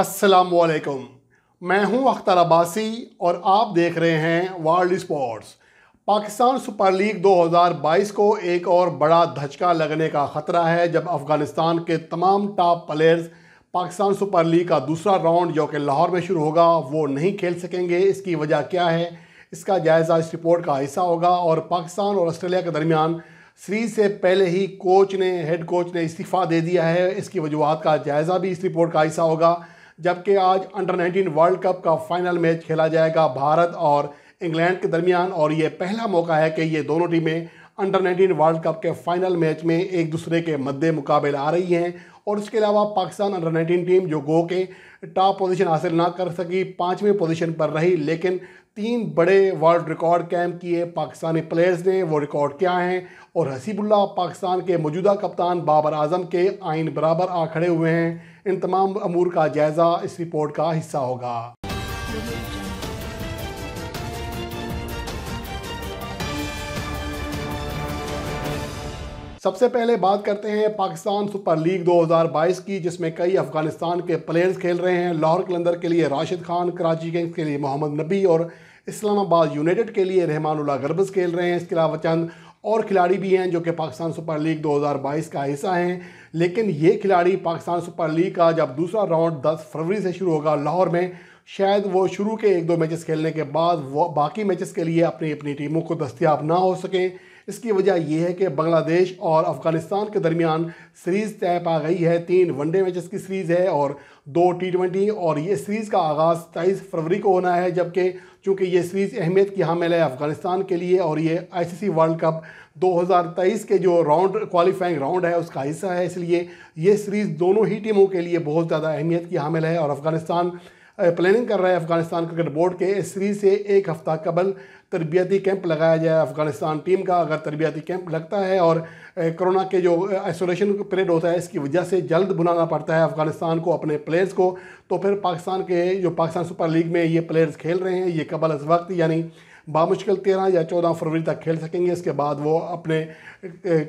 अस्सलाम वालेकुम मैं हूं अख्तर अब्बासी और आप देख रहे हैं world sports Pakistan super league 2022 को एक और बड़ा धचका लगने का ख़तरा है जब अफ़गानिस्तान के तमाम top players Pakistan super league का दूसरा राउंड जो कि लाहौर में शुरू होगा वो नहीं खेल सकेंगे इसकी वजह क्या है इसका जायज़ा इस रिपोर्ट का हिस्सा होगा और पाकिस्तान और ऑस्ट्रेलिया के दरमियान सीरीज से पहले ही कोच ने हेड कोच ने इस्तीफ़ा दे दिया है इसकी वजूहत का जायज़ा भी इस रिपोर्ट का हिस्सा होगा जबकि आज अंडर 19 वर्ल्ड कप का फाइनल मैच खेला जाएगा भारत और इंग्लैंड के दरमियान और ये पहला मौका है कि ये दोनों टीमें अंडर 19 वर्ल्ड कप के फाइनल मैच में एक दूसरे के मद्दे मुकाबले आ रही हैं और इसके अलावा पाकिस्तान अंडर 19 टीम जो गो के टॉप पोजीशन हासिल ना कर सकी पाँचवीं पोजीशन पर रही लेकिन तीन बड़े वर्ल्ड रिकॉर्ड कैम किए पाकिस्तानी प्लेयर्स ने वो रिकॉर्ड क्या हैं और हसीबुल्ला पाकिस्तान के मौजूदा कप्तान बाबर आजम के आइन बराबर आ खड़े हुए हैं इन तमाम अमूर का जायज़ा इस रिपोर्ट का हिस्सा होगा सबसे पहले बात करते हैं पाकिस्तान सुपर लीग 2022 की जिसमें कई अफगानिस्तान के प्लेयर्स खेल रहे हैं लाहौर कलंदर के लिए राशिद खान कराची किंग्स के लिए मोहम्मद नबी और इस्लामाबाद यूनाइटेड के लिए रहमानुल्ला गर्बस खेल रहे हैं इसके अलावा चंद और खिलाड़ी भी हैं जो कि पाकिस्तान सुपर लीग 2022 का हिस्सा हैं लेकिन ये खिलाड़ी पाकिस्तान सुपर लीग का जब दूसरा राउंड 10 फरवरी से शुरू होगा लाहौर में शायद वो शुरू के एक दो मैचेस खेलने के बाद वो बाकी मैचेस के लिए अपनी अपनी टीमों को दस्तियाब ना हो सकें इसकी वजह यह है कि बांग्लादेश और अफगानिस्तान के दरमियान सीरीज़ तय पा गई है तीन वनडे मैचेस की सीरीज़ है और दो टी ट्वेंटी और ये सीरीज़ का आगाज़ तेईस फरवरी को होना है जबकि चूँकि ये सीरीज़ अहमियत की हामिल है अफगानिस्तान के लिए और ये आई वर्ल्ड कप 2023 के जो राउंड क्वालिफाइंग राउंड है उसका हिस्सा है इसलिए ये सीरीज़ दोनों ही टीमों के लिए बहुत ज़्यादा अहमियत की हामिल है और अफगानिस्तान प्लानिंग कर रहा है अफगानिस्तान क्रिकेट बोर्ड के इस सीरीज़ से एक हफ़्ता कबल तरबियती कैंप लगाया जाए अफगानिस्तान टीम का अगर तरबियती कैंप लगता है और कोरोना के जो आइसोलेशन पीरियड होता है इसकी वजह से जल्द बुलाना पड़ता है अफगानिस्तान को अपने प्लेयर्स को तो फिर पाकिस्तान के जो पाकिस्तान सुपर लीग में ये प्लेयर्स खेल रहे हैं ये कबल इस वक्त यानी बामुश्किल तेरह या चौदह फरवरी तक खेल सकेंगे इसके बाद वो अपने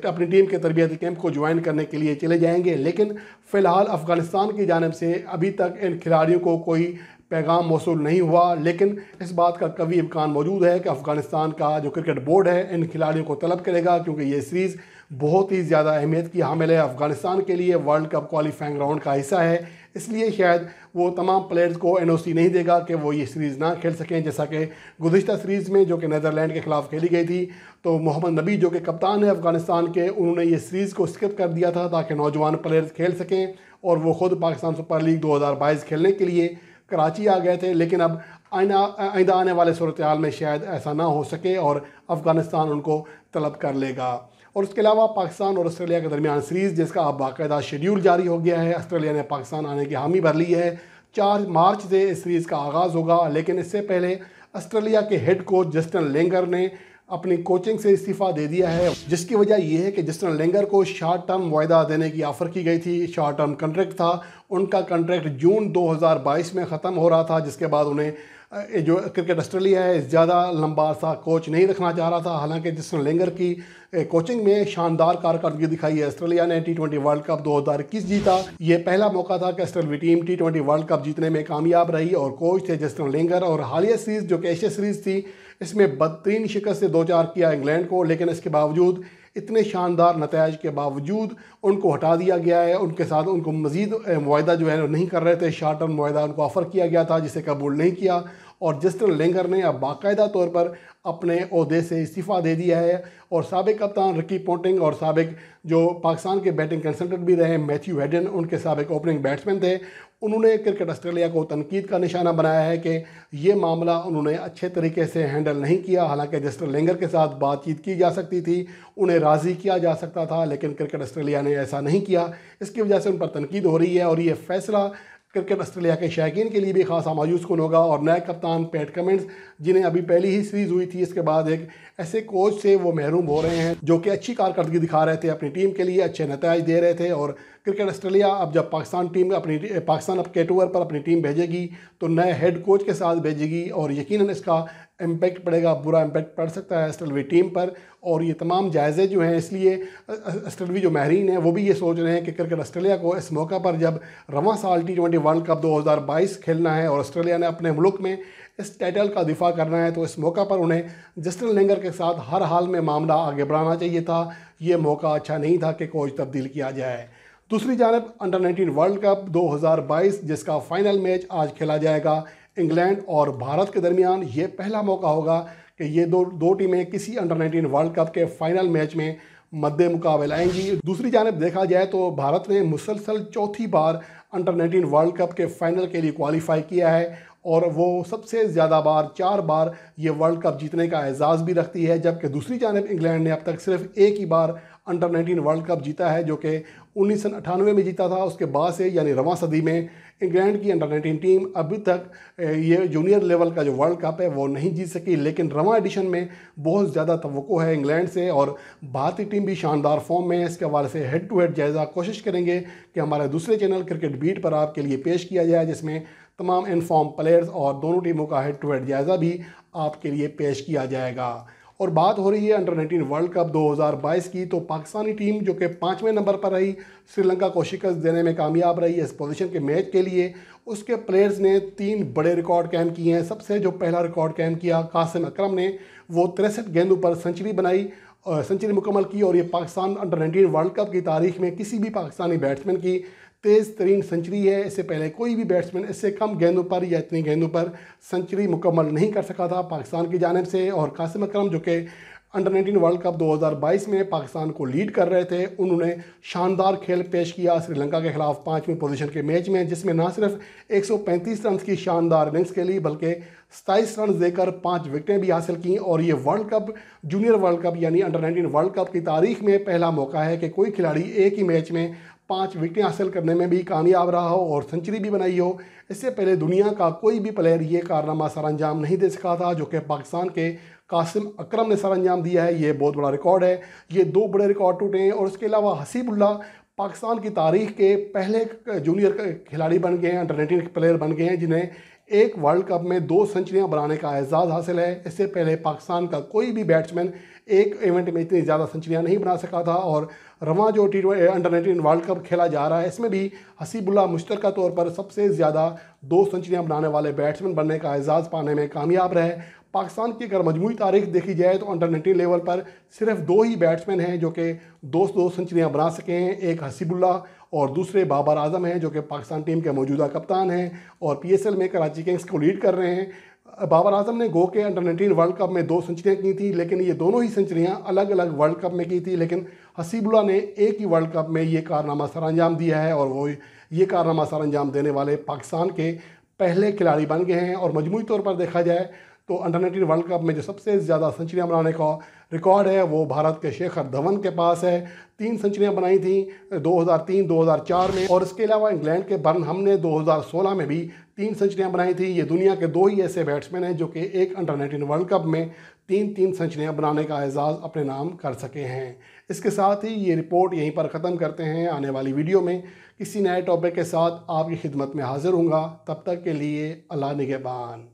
अपनी टीम के तरबियती कैंप को ज्वाइन करने के लिए चले जाएंगे लेकिन फ़िलहाल अफ़गानिस्तान की जानब से अभी तक इन खिलाड़ियों को कोई पैगाम मौसू नहीं हुआ लेकिन इस बात का कभी इम्कान मौजूद है कि अफ़गानिस्तान का जो क्रिकेट बोर्ड है इन खिलाड़ियों को तलब करेगा क्योंकि ये सीरीज़ बहुत ही ज़्यादा अहमियत की हामिल है अफ़गानिस्तान के लिए वर्ल्ड कप क्वालिफाइंग राउंड का हिस्सा है इसलिए शायद वो तमाम प्लेयर्स को एन नहीं देगा कि वो ये सीरीज़ ना खेल सकें जैसा कि गुजशत सीरीज़ में जो कि नदरलैंड के ख़िलाफ़ खेली गई थी तो मोहम्मद नबी जो कि कप्तान है अफ़गानिस्तान के उन्होंने ये सीरीज़ को स्किप कर दिया था ताकि नौजवान प्लेयर्स खेल सकें और वो ख़ुद पाकिस्तान सुपर लीग दो खेलने के लिए कराची आ गए थे लेकिन अब आइना आइंदा आने वाले सूरत में शायद ऐसा ना हो सके और अफ़गानिस्तान उनको तलब कर लेगा और उसके अलावा पाकिस्तान और ऑस्ट्रेलिया के दरमियान सीरीज़ जिसका अब बाकायदा शेड्यूल जारी हो गया है ऑस्ट्रेलिया ने पाकिस्तान आने की हामी भर ली है चार मार्च से इस सीरीज़ का आगाज़ होगा लेकिन इससे पहले ऑस्ट्रेलिया के हेड कोच जस्टन लेंगर ने अपनी कोचिंग से इस्तीफ़ा दे दिया है जिसकी वजह यह है कि जस्टन लेंगर को शार्ट टर्म वायदा देने की ऑफ़र की गई थी शार्ट टर्म कंट्रैक्ट था उनका कंट्रैक्ट जून 2022 में ख़त्म हो रहा था जिसके बाद उन्हें जो क्रिकेट ऑस्ट्रेलिया है ज़्यादा लंबा सा कोच नहीं रखना चाह रहा था हालांकि जिसने लेंगर की कोचिंग में शानदार कारकर्दगी दिखाई है ऑस्ट्रेलिया ने टी ट्वेंटी वर्ल्ड कप 2021 जीता ये पहला मौका था कि Australia team T twenty world cup जीतने में कामयाब रही और कोच थे जस्टिन लेंगर और हालिया सीरीज़ जो कि एशिया सीरीज़ थी इसमें बदतरीन शिकस्त से दो चार किया इंग्लैंड को लेकिन इसके बावजूद इतने शानदार नतज के बावजूद उनको हटा दिया गया है उनके साथ उनको मजीद माहा जो है नहीं कर रहे थे शार्ट टर्म माहा उनको ऑफ़र किया गया था जिसे कबूल नहीं किया और जस्टिन लेंगर ने अब बाकायदा तौर पर अपने अहदे से इस्तीफ़ा दे दिया है और सबक कप्तान रिकी पोटिंग और सबक जो पाकिस्तान के बैटिंग कंसल्टेंट भी रहे मैथ्यू हेडन उनके सबक ओपनिंग बैट्समैन थे उन्होंने क्रिकेट ऑस्ट्रेलिया को तनकीद का निशाना बनाया है कि ये मामला उन्होंने अच्छे तरीके से हैंडल नहीं किया हालांकि जस्टर लेंगर के साथ बातचीत की जा सकती थी उन्हें राज़ी किया जा सकता था लेकिन क्रिकेट ऑस्ट्रेलिया ने ऐसा नहीं किया इसकी वजह से उन पर तनकीद हो रही है और ये फैसला क्रिकेट ऑस्ट्रेलिया के शायकीन के लिए भी खासा मायूस कन होगा और नए कप्तान पैट कमेंट्स जिन्हें अभी पहली ही सीरीज़ हुई थी इसके बाद एक ऐसे कोच से वो महरूम हो रहे हैं जो कि अच्छी कारकर्दगी दिखा रहे थे अपनी टीम के लिए अच्छे नतज दे रहे थे और क्रिकेट ऑस्ट्रेलिया अब जब पाकिस्तान टीम अपनी पाकिस्तान अब के पर अपनी टीम भेजेगी तो नए हेड कोच के साथ भेजेगी और यकीनन इसका इम्पेक्ट पड़ेगा बुरा इम्पेक्ट पड़ सकता है एस्ट्रेलवी टीम पर और ये तमाम जायज़े जो हैं इसलिए एस्ट्रेलवी जो माहरीन हैं वो भी ये सोच रहे हैं कि क्रिकेट ऑस्ट्रेलिया को इस मौका पर जब रवा साल टी ट्वेंटी वर्ल्ड कप बाईस खेलना है और ऑस्ट्रेलिया ने अपने मुल्क में इस टाइटल का दिफा करना है तो इस मौका पर उन्हें जस्टिन लेंगर के साथ हर हाल में मामला आगे बढ़ाना चाहिए था ये मौका अच्छा नहीं था कि कोच तब्दील किया जाए दूसरी जानब अंडर 19 वर्ल्ड कप 2022 जिसका फाइनल मैच आज खेला जाएगा इंग्लैंड और भारत के दरमियान ये पहला मौका होगा कि ये दो दो टीमें किसी अंडर 19 वर्ल्ड कप के फाइनल मैच में मद्दे मुकाबले आएंगी दूसरी जानब देखा जाए तो भारत ने मुसलसल चौथी बार अंडर 19 वर्ल्ड कप के फाइनल के लिए क्वालिफाई किया है और वो सबसे ज़्यादा बार चार बार ये वर्ल्ड कप जीतने का एजाज़ भी रखती है जबकि दूसरी जानब इंग्लैंड ने अब तक सिर्फ एक ही बार अंडर 19 वर्ल्ड कप जीता है जो कि उन्नीस में जीता था उसके बाद से यानी रवा सदी में इंग्लैंड की अंडर 19 टीम अभी तक ये जूनियर लेवल का जो वर्ल्ड कप है वो नहीं जीत सकी लेकिन रवा एडिशन में बहुत ज़्यादा तो है इंग्लैंड से और भारतीय टीम भी शानदार फॉर्म में है इसके हवाले से हेड टू हेड जायज़ा कोशिश करेंगे कि हमारे दूसरे चैनल क्रिकेट बीट पर आपके लिए पेश किया जाए जिसमें तमाम इनफॉर्म प्लेयर्स और दोनों टीमों का हेड टू हेड जायज़ा भी आपके लिए पेश किया जाएगा और बात हो रही है अंडर 19 वर्ल्ड कप 2022 की तो पाकिस्तानी टीम जो कि पाँचवें नंबर पर रही श्रीलंका को शिकस्त देने में कामयाब रही इस पोजीशन के मैच के लिए उसके प्लेयर्स ने तीन बड़े रिकॉर्ड कैम किए हैं सबसे जो पहला रिकॉर्ड कैम किया कासिम अक्रम ने वो तिरसठ गेंदों पर सेंचुरी बनाई सेंचुरी मुकम्मल की और ये Pakistan under nineteen world cup की तारीख में किसी भी पाकिस्तानी बैट्समैन की तेज़ तरीन सेंचुरी है इससे पहले कोई भी बैट्समैन इससे कम गेंदों पर या इतनी गेंदों पर सेंचुरी मुकम्मल नहीं कर सका था पाकिस्तान की जानब से और कासिम अक्रम जो कि अंडर 19 वर्ल्ड कप 2022 में पाकिस्तान को लीड कर रहे थे उन्होंने शानदार खेल पेश किया श्रीलंका के खिलाफ पाँचवीं पोजीशन के मैच में जिसमें ना सिर्फ 135 रन की शानदार इनिंग्स के लिए बल्कि सताईस रन देकर पाँच विकटें भी हासिल की और ये world cup junior world cup यानी अंडर 19 वर्ल्ड कप की तारीख में पहला मौका है कि कोई खिलाड़ी एक ही मैच में पाँच विकटें हासिल करने में भी कामयाब रहा हो और सेंचुरी भी बनाई हो इससे पहले दुनिया का कोई भी प्लेयर ये कारनामा सर अंजाम नहीं दे सका था जो कि पाकिस्तान के कासिम अकरम ने सर अंजाम दिया है ये बहुत बड़ा रिकॉर्ड है ये दो बड़े रिकॉर्ड टूटे हैं और इसके अलावा हसीबुल्ला पाकिस्तान की तारीख के पहले जूनियर खिलाड़ी बन गए हैं अंडर नाइनटीन प्लेयर बन गए हैं जिन्हें एक वर्ल्ड कप में दो सेंचुरियाँ बनाने का एजाज़ हासिल है इससे पहले पाकिस्तान का कोई भी बैट्समैन एक इवेंट में इतनी ज़्यादा सेंचुरियाँ नहीं बना सका था और रवा जो T under nineteen world cup खेला जा रहा है इसमें भी हसीबुल्ला मुश्तरक तौर पर सबसे ज़्यादा दो सेंचुरियाँ बनाने वाले बैट्समैन बनने का एजाज़ पाने में कामयाब रहे पाकिस्तान की अगर मजमू तारीख देखी जाए तो अंडर नाइनटीन लेवल पर सिर्फ दो ही बैट्समैन हैं जो कि दो दो सेंचुरियाँ बना सके हैं एक हसीबुल्ला और दूसरे बाबर आजम हैं जो कि पाकिस्तान टीम के मौजूदा कप्तान हैं और पी एस एल में कराची किंग्स को लीड कर रहे हैं बाबर आजम ने गो के अंडर नाइनटीन वर्ल्ड कप में दो सेंचुरियाँ की थी लेकिन ये दोनों ही सेंचुरियाँ अलग अलग वर्ल्ड कप में की थी लेकिन हसीबुल्ला ने एक ही वर्ल्ड कप में ये कारनामा सर अंजाम दिया है और वो ये कारनामा सर अंजाम देने वाले पाकिस्तान के पहले खिलाड़ी बन गए हैं और मजमू तौर पर देखा जाए तो अंडर नाइन्टीन वर्ल्ड कप में जो सबसे ज़्यादा सेंचुरियाँ बनाने का रिकॉर्ड है वो भारत के शेखर धवन के पास है तीन सेंचुरियाँ बनाई थी 2003, 2004 में और इसके अलावा इंग्लैंड के बर्न ने 2016 में भी तीन सेंचुरियाँ बनाई थी ये दुनिया के दो ही ऐसे बैट्समैन हैं जो कि एक अंडर नाइन्टीन वर्ल्ड कप में तीन तीन सेंचुरियाँ बनाने का एजाज़ अपने नाम कर सके हैं इसके साथ ही ये रिपोर्ट यहीं पर ख़त्म करते हैं आने वाली वीडियो में किसी नए टॉपिक के साथ आपकी खिदमत में हाज़िर हूँगा तब तक के लिए अल्लाह निगेबान